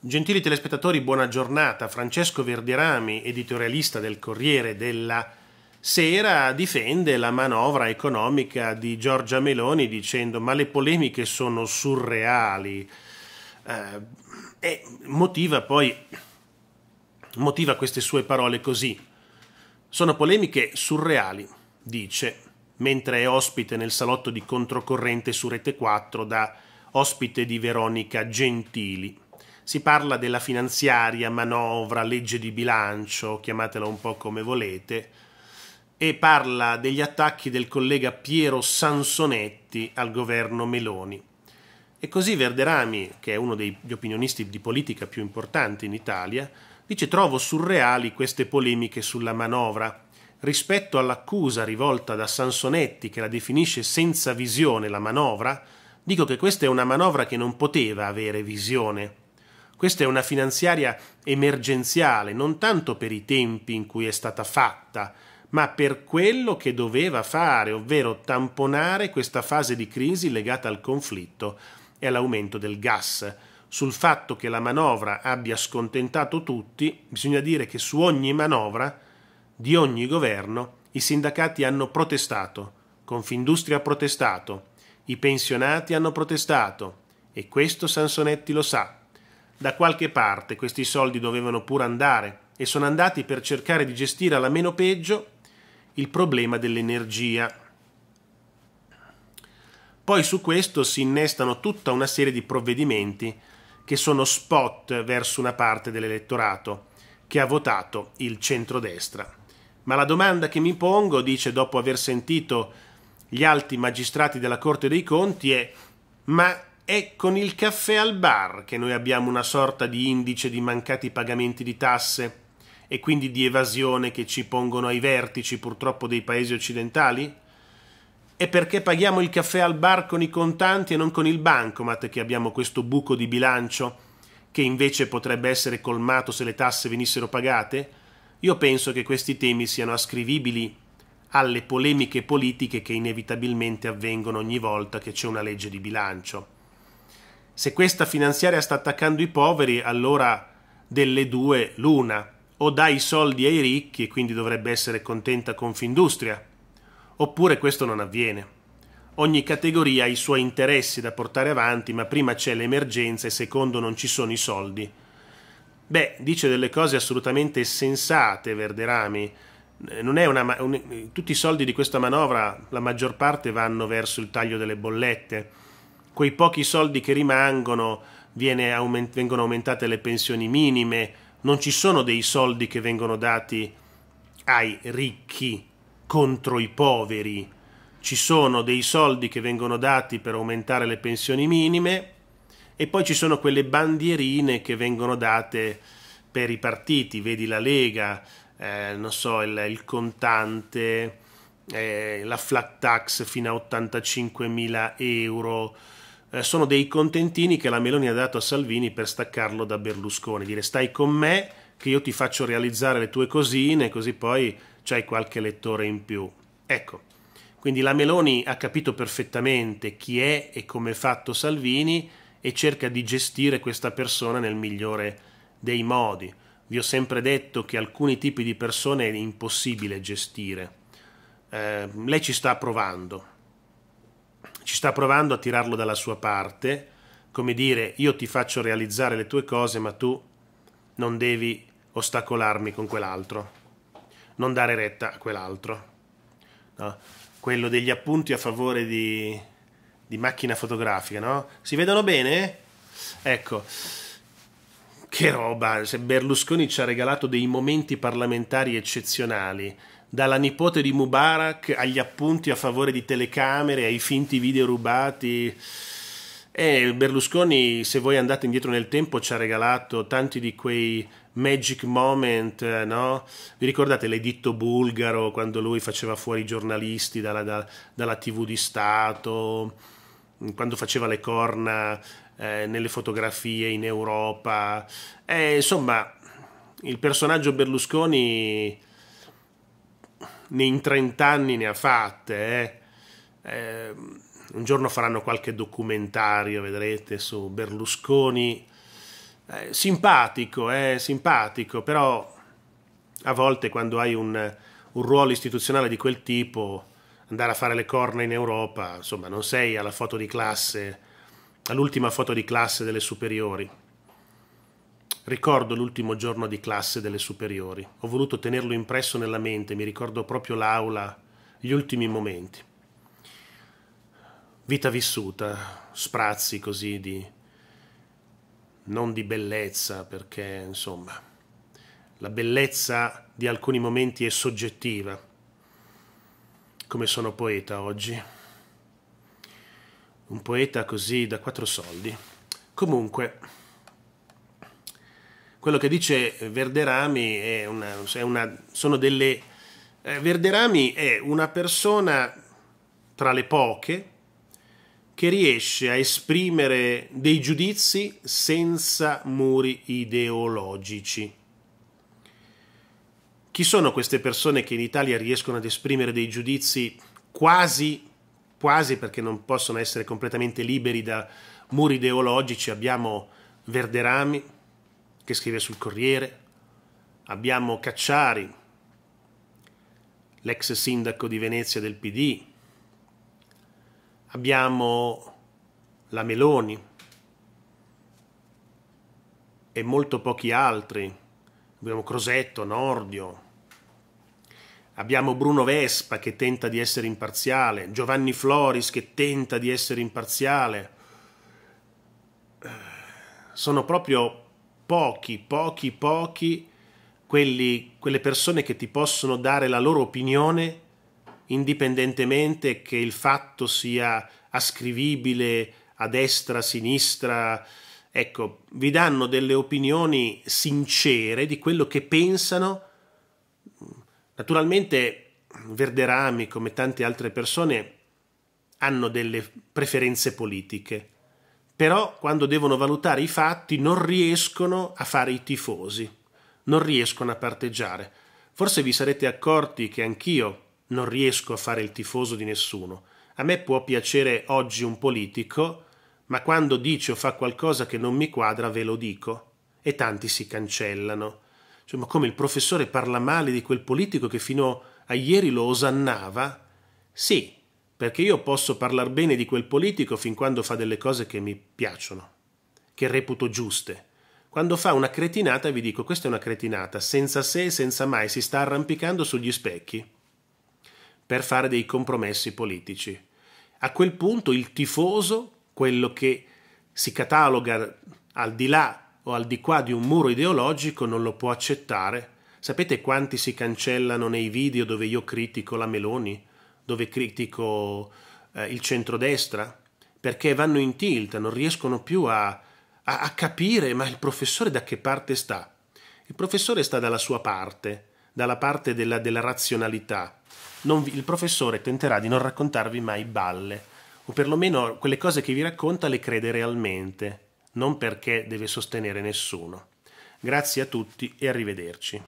Gentili telespettatori, buona giornata. Francesco Verdirami, editorialista del Corriere della Sera, difende la manovra economica di Giorgia Meloni dicendo ma le polemiche sono surreali eh, e motiva poi motiva queste sue parole così. Sono polemiche surreali, dice, mentre è ospite nel salotto di controcorrente su Rete 4 da ospite di Veronica Gentili si parla della finanziaria, manovra, legge di bilancio, chiamatela un po' come volete, e parla degli attacchi del collega Piero Sansonetti al governo Meloni. E così Verderami, che è uno degli opinionisti di politica più importanti in Italia, dice trovo surreali queste polemiche sulla manovra. Rispetto all'accusa rivolta da Sansonetti che la definisce senza visione la manovra, dico che questa è una manovra che non poteva avere visione. Questa è una finanziaria emergenziale, non tanto per i tempi in cui è stata fatta, ma per quello che doveva fare, ovvero tamponare questa fase di crisi legata al conflitto e all'aumento del gas. Sul fatto che la manovra abbia scontentato tutti, bisogna dire che su ogni manovra di ogni governo i sindacati hanno protestato, Confindustria ha protestato, i pensionati hanno protestato e questo Sansonetti lo sa. Da qualche parte questi soldi dovevano pure andare e sono andati per cercare di gestire alla meno peggio il problema dell'energia. Poi su questo si innestano tutta una serie di provvedimenti che sono spot verso una parte dell'elettorato che ha votato il centrodestra. Ma la domanda che mi pongo, dice dopo aver sentito gli alti magistrati della Corte dei Conti, è ma è con il caffè al bar che noi abbiamo una sorta di indice di mancati pagamenti di tasse e quindi di evasione che ci pongono ai vertici purtroppo dei paesi occidentali? È perché paghiamo il caffè al bar con i contanti e non con il bancomat che abbiamo questo buco di bilancio che invece potrebbe essere colmato se le tasse venissero pagate? Io penso che questi temi siano ascrivibili alle polemiche politiche che inevitabilmente avvengono ogni volta che c'è una legge di bilancio se questa finanziaria sta attaccando i poveri, allora delle due l'una, o dà i soldi ai ricchi e quindi dovrebbe essere contenta Confindustria, oppure questo non avviene. Ogni categoria ha i suoi interessi da portare avanti, ma prima c'è l'emergenza e secondo non ci sono i soldi. Beh, dice delle cose assolutamente sensate Verderami. Eh, una, un, eh, tutti i soldi di questa manovra, la maggior parte vanno verso il taglio delle bollette quei pochi soldi che rimangono aument- vengono aumentate le pensioni minime, non ci sono dei soldi che vengono dati ai ricchi contro i poveri, ci sono dei soldi che vengono dati per aumentare le pensioni minime e poi ci sono quelle bandierine che vengono date per i partiti, vedi la Lega, eh, non so, il, il contante, eh, la flat tax fino a 85 mila euro, eh, sono dei contentini che la Meloni ha dato a Salvini per staccarlo da Berlusconi, dire stai con me che io ti faccio realizzare le tue cosine così poi c'hai qualche lettore in più. Ecco, quindi la Meloni ha capito perfettamente chi è e come è fatto Salvini e cerca di gestire questa persona nel migliore dei modi. Vi ho sempre detto che alcuni tipi di persone è impossibile gestire. Eh, lei ci sta provando, ci sta provando a tirarlo dalla sua parte, come dire io ti faccio realizzare le tue cose ma tu non devi ostacolarmi con quell'altro, non dare retta a quell'altro. No? Quello degli appunti a favore di, di macchina fotografica, no? Si vedono bene? Ecco, che roba, se Berlusconi ci ha regalato dei momenti parlamentari eccezionali, dalla nipote di Mubarak agli appunti a favore di telecamere, ai finti video rubati. E Berlusconi, se voi andate indietro nel tempo, ci ha regalato tanti di quei magic moment, eh, no? Vi ricordate l'editto bulgaro quando lui faceva fuori i giornalisti dalla, da, dalla TV di Stato, quando faceva le corna eh, nelle fotografie in Europa? E, eh, insomma, il personaggio Berlusconi né in 30 anni ne ha fatte. Eh. Eh, un giorno faranno qualche documentario, vedrete, su Berlusconi. Eh, simpatico, eh, simpatico, però a volte quando hai un, un ruolo istituzionale di quel tipo, andare a fare le corna in Europa, insomma, non sei alla foto di classe, all'ultima foto di classe delle superiori. Ricordo l'ultimo giorno di classe delle superiori. Ho voluto tenerlo impresso nella mente, mi ricordo proprio l'aula, gli ultimi momenti. Vita vissuta, sprazzi così di... non di bellezza, perché insomma, la bellezza di alcuni momenti è soggettiva. Come sono poeta oggi. Un poeta così da quattro soldi. Comunque quello che dice Verderami è una, è una, sono delle... Eh, Verderami è una persona tra le poche che riesce a esprimere dei giudizi senza muri ideologici. Chi sono queste persone che in Italia riescono ad esprimere dei giudizi quasi, quasi perché non possono essere completamente liberi da muri ideologici? Abbiamo Verderami, che scrive sul Corriere, abbiamo Cacciari, l'ex sindaco di Venezia del PD, abbiamo la Meloni e molto pochi altri, abbiamo Crosetto, Nordio, abbiamo Bruno Vespa che tenta di essere imparziale, Giovanni Floris che tenta di essere imparziale, sono proprio pochi, pochi, pochi quelli, quelle persone che ti possono dare la loro opinione indipendentemente che il fatto sia ascrivibile a destra, a sinistra, ecco, vi danno delle opinioni sincere di quello che pensano. Naturalmente Verderami, come tante altre persone, hanno delle preferenze politiche però quando devono valutare i fatti non riescono a fare i tifosi, non riescono a parteggiare. Forse vi sarete accorti che anch'io non riesco a fare il tifoso di nessuno. A me può piacere oggi un politico, ma quando dice o fa qualcosa che non mi quadra ve lo dico e tanti si cancellano. Cioè, ma come il professore parla male di quel politico che fino a ieri lo osannava? Sì, perché io posso parlare bene di quel politico fin quando fa delle cose che mi piacciono, che reputo giuste. Quando fa una cretinata vi dico questa è una cretinata, senza se e senza mai, si sta arrampicando sugli specchi per fare dei compromessi politici. A quel punto il tifoso, quello che si cataloga al di là o al di qua di un muro ideologico, non lo può accettare. Sapete quanti si cancellano nei video dove io critico la Meloni? dove critico eh, il centrodestra, perché vanno in tilt, non riescono più a, a, a capire ma il professore da che parte sta. Il professore sta dalla sua parte, dalla parte della, della razionalità. Vi, il professore tenterà di non raccontarvi mai balle, o perlomeno quelle cose che vi racconta le crede realmente, non perché deve sostenere nessuno. Grazie a tutti e arrivederci.